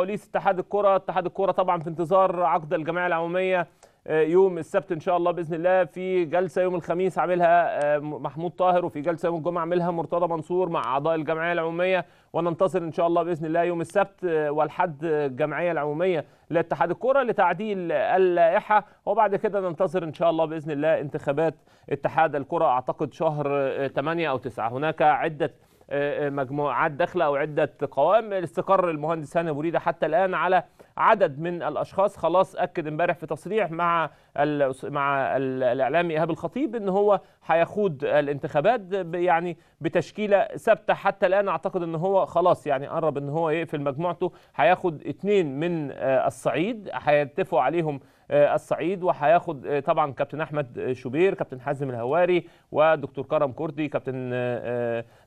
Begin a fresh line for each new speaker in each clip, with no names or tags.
كواليس اتحاد الكره اتحاد الكره طبعا في انتظار عقد الجمعيه العموميه آه، يوم السبت ان شاء الله باذن الله في جلسه يوم الخميس عاملها آه، محمود طاهر وفي جلسه يوم الجمعه عاملها مرتضى منصور مع اعضاء الجمعيه العموميه وننتظر ان شاء الله باذن الله يوم السبت آه، والحد الجمعيه العموميه لاتحاد الكره لتعديل اللائحه وبعد كده ننتظر ان شاء الله باذن الله انتخابات اتحاد الكره اعتقد شهر 8 او 9 هناك عده مجموعات داخله او عده قوائم استقر المهندس هاني بريده حتى الان على عدد من الاشخاص خلاص اكد امبارح في تصريح مع مع الاعلامي ايهاب الخطيب ان هو هيخوض الانتخابات يعني بتشكيله ثابته حتى الان اعتقد ان هو خلاص يعني قرب ان هو يقفل مجموعته هياخد اثنين من آه، الصعيد هيتفقوا عليهم آه، الصعيد وهياخد آه، طبعا كابتن احمد آه، شوبير كابتن حازم الهواري والدكتور كرم كردي كابتن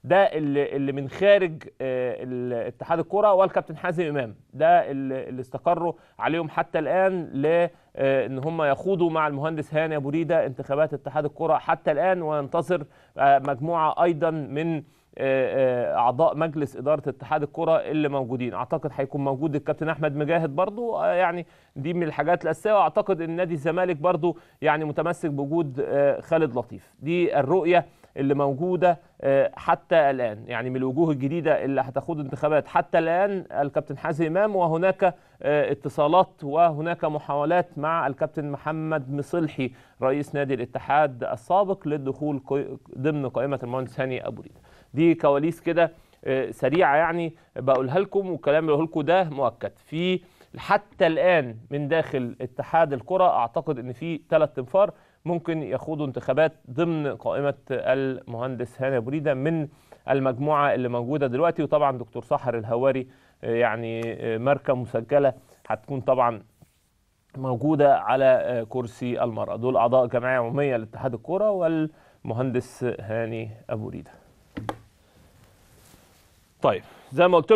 ده اللي من خارج اتحاد الكره والكابتن حازم امام ده اللي استقروا عليهم حتى الان ل ان هم يخوضوا مع المهندس هاني ابو ريده انتخابات اتحاد الكره حتى الان وينتظر مجموعه ايضا من آه، آه، اعضاء مجلس اداره اتحاد الكره اللي موجودين اعتقد هيكون موجود الكابتن احمد مجاهد برضو آه، يعني دي من الحاجات الاساسيه واعتقد ان نادي الزمالك برضو يعني متمسك بوجود خالد لطيف دي الرؤيه اللي موجوده حتى الان يعني من الوجوه الجديده اللي هتاخد انتخابات حتى الان الكابتن حازم امام وهناك اتصالات وهناك محاولات مع الكابتن محمد مصلحي رئيس نادي الاتحاد السابق للدخول ضمن قائمه المهندس هاني ابو ريده دي كواليس كده آه، سريعه يعني بقولها لكم والكلام اللي بقوله لكم ده مؤكد في حتى الان من داخل اتحاد الكره اعتقد ان في ثلاث انفار ممكن يخوضوا انتخابات ضمن قائمه المهندس هاني بريده من المجموعه اللي موجوده دلوقتي وطبعا دكتور صحر الهواري آه، يعني آه، ماركه مسجله هتكون طبعا موجوده على كرسي المرأة دول اعضاء جمعيه عموميه لاتحاد الكرة والمهندس هاني ابو ريده طيب زي ما قلت